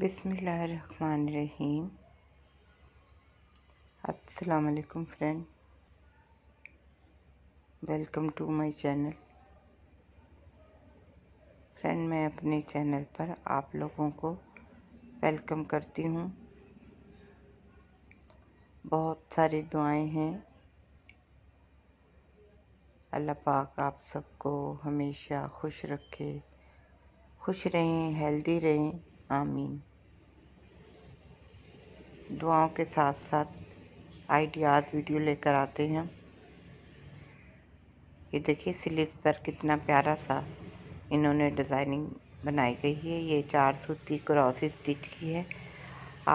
बिसमीम असलकम friend welcome to my channel friend मैं अपने चैनल पर आप लोगों को वेलकम करती हूँ बहुत सारी दुआएं हैं अल्लाह पाक आप सबको हमेशा खुश रखे खुश रहें हेल्दी रहें आमीन दुआओं के साथ साथ आइडियाज़ वीडियो लेकर आते हैं ये देखिए स्लीव पर कितना प्यारा सा इन्होंने डिज़ाइनिंग बनाई गई है ये चार सूती क्रॉस स्टिच की है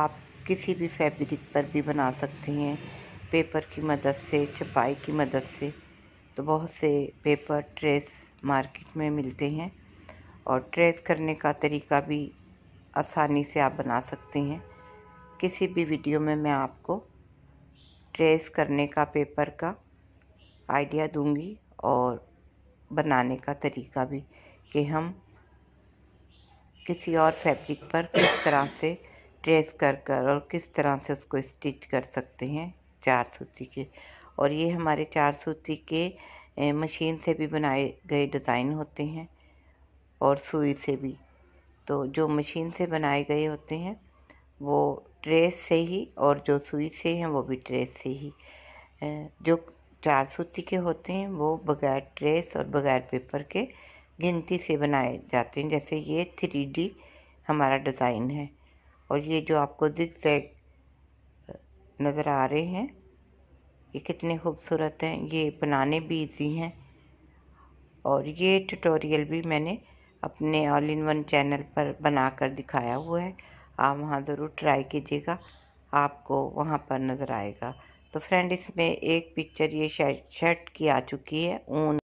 आप किसी भी फैब्रिक पर भी बना सकते हैं पेपर की मदद से छपाई की मदद से तो बहुत से पेपर ट्रेस मार्केट में मिलते हैं और ट्रेस करने का तरीका भी आसानी से आप बना सकते हैं किसी भी वीडियो में मैं आपको ट्रेस करने का पेपर का आइडिया दूंगी और बनाने का तरीका भी कि हम किसी और फैब्रिक पर किस तरह से ट्रेस कर कर और किस तरह से उसको स्टिच कर सकते हैं चार सूती के और ये हमारे चार सूती के मशीन से भी बनाए गए डिज़ाइन होते हैं और सुई से भी तो जो मशीन से बनाए गए होते हैं वो ट्रेस से ही और जो सुई से हैं वो भी ट्रेस से ही जो चार सूती के होते हैं वो बगैर ट्रेस और बगैर पेपर के गिनती से बनाए जाते हैं जैसे ये थ्री डी हमारा डिज़ाइन है और ये जो आपको दिख जैग नज़र आ रहे हैं ये कितने खूबसूरत हैं ये बनाने भी इजी हैं और ये ट्यूटोरियल भी मैंने अपने ऑल इन वन चैनल पर बना कर दिखाया हुआ है आप वहाँ ज़रूर ट्राई कीजिएगा आपको वहाँ पर नज़र आएगा तो फ्रेंड इसमें एक पिक्चर ये शर्ट की आ चुकी है ऊन